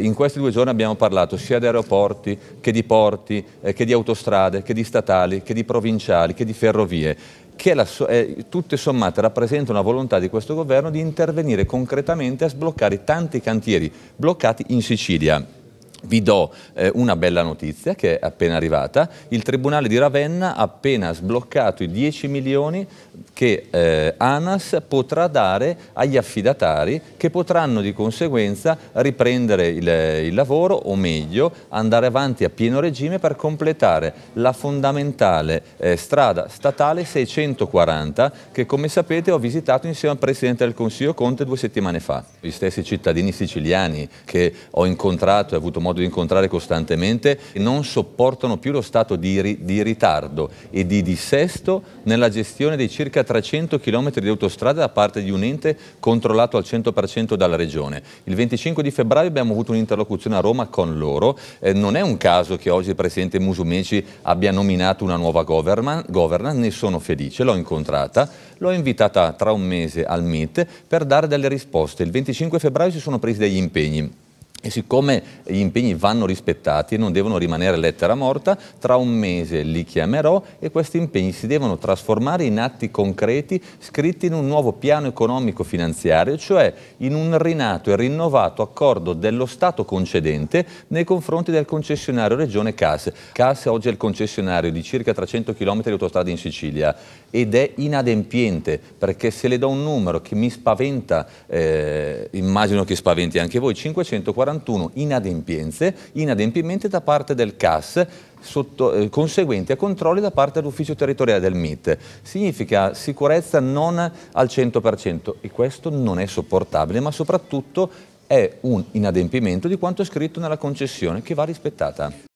In questi due giorni abbiamo parlato sia di aeroporti che di porti, eh, che di autostrade, che di statali, che di provinciali, che di ferrovie, che la, eh, tutte sommate rappresentano la volontà di questo governo di intervenire concretamente a sbloccare tanti cantieri bloccati in Sicilia. Vi do eh, una bella notizia che è appena arrivata. Il Tribunale di Ravenna ha appena sbloccato i 10 milioni che eh, ANAS potrà dare agli affidatari che potranno di conseguenza riprendere il, eh, il lavoro o meglio andare avanti a pieno regime per completare la fondamentale eh, strada statale 640 che come sapete ho visitato insieme al Presidente del Consiglio Conte due settimane fa. Gli stessi cittadini siciliani che ho incontrato e avuto modo modo di incontrare costantemente, non sopportano più lo stato di, ri di ritardo e di dissesto nella gestione dei circa 300 km di autostrada da parte di un ente controllato al 100% dalla Regione. Il 25 di febbraio abbiamo avuto un'interlocuzione a Roma con loro. Eh, non è un caso che oggi il Presidente Musumeci abbia nominato una nuova governance, ne sono felice, l'ho incontrata, l'ho invitata tra un mese al MIT per dare delle risposte. Il 25 febbraio si sono presi degli impegni e siccome gli impegni vanno rispettati e non devono rimanere lettera morta, tra un mese li chiamerò e questi impegni si devono trasformare in atti concreti scritti in un nuovo piano economico-finanziario, cioè in un rinato e rinnovato accordo dello Stato concedente nei confronti del concessionario Regione CAS. CAS oggi è il concessionario di circa 300 km di autostrada in Sicilia ed è inadempiente perché se le do un numero che mi spaventa, eh, immagino che spaventi anche voi, 540 41 inadempienze, inadempimenti da parte del CAS sotto, eh, conseguenti a controlli da parte dell'ufficio territoriale del MIT. Significa sicurezza non al 100% e questo non è sopportabile, ma soprattutto è un inadempimento di quanto scritto nella concessione che va rispettata.